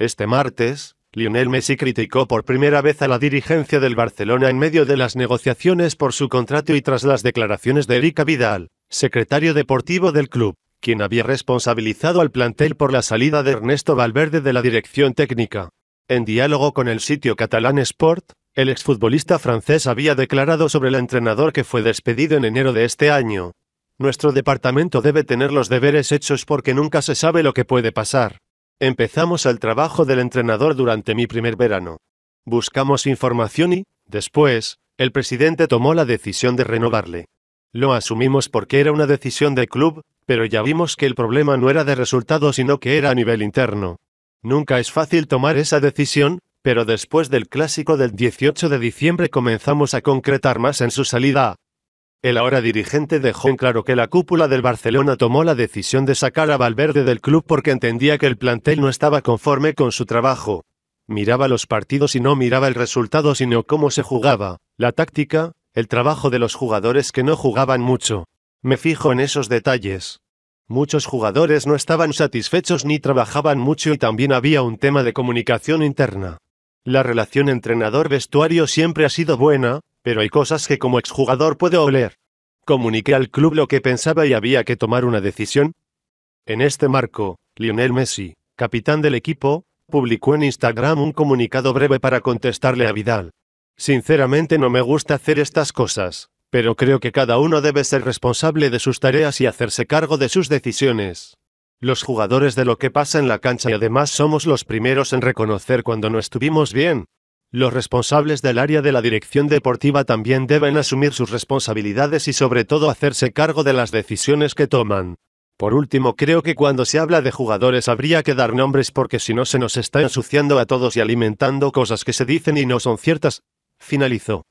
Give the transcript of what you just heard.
Este martes, Lionel Messi criticó por primera vez a la dirigencia del Barcelona en medio de las negociaciones por su contrato y tras las declaraciones de Erika Vidal, secretario deportivo del club, quien había responsabilizado al plantel por la salida de Ernesto Valverde de la dirección técnica. En diálogo con el sitio catalán Sport, el exfutbolista francés había declarado sobre el entrenador que fue despedido en enero de este año. Nuestro departamento debe tener los deberes hechos porque nunca se sabe lo que puede pasar. Empezamos el trabajo del entrenador durante mi primer verano. Buscamos información y, después, el presidente tomó la decisión de renovarle. Lo asumimos porque era una decisión de club, pero ya vimos que el problema no era de resultados sino que era a nivel interno. Nunca es fácil tomar esa decisión, pero después del clásico del 18 de diciembre comenzamos a concretar más en su salida, el ahora dirigente dejó en claro que la cúpula del Barcelona tomó la decisión de sacar a Valverde del club porque entendía que el plantel no estaba conforme con su trabajo. Miraba los partidos y no miraba el resultado sino cómo se jugaba, la táctica, el trabajo de los jugadores que no jugaban mucho. Me fijo en esos detalles. Muchos jugadores no estaban satisfechos ni trabajaban mucho y también había un tema de comunicación interna. La relación entrenador-vestuario siempre ha sido buena, pero hay cosas que como exjugador puedo oler. Comuniqué al club lo que pensaba y había que tomar una decisión. En este marco, Lionel Messi, capitán del equipo, publicó en Instagram un comunicado breve para contestarle a Vidal. Sinceramente no me gusta hacer estas cosas, pero creo que cada uno debe ser responsable de sus tareas y hacerse cargo de sus decisiones. Los jugadores de lo que pasa en la cancha y además somos los primeros en reconocer cuando no estuvimos bien, los responsables del área de la dirección deportiva también deben asumir sus responsabilidades y sobre todo hacerse cargo de las decisiones que toman. Por último, creo que cuando se habla de jugadores habría que dar nombres porque si no se nos está ensuciando a todos y alimentando cosas que se dicen y no son ciertas. Finalizó.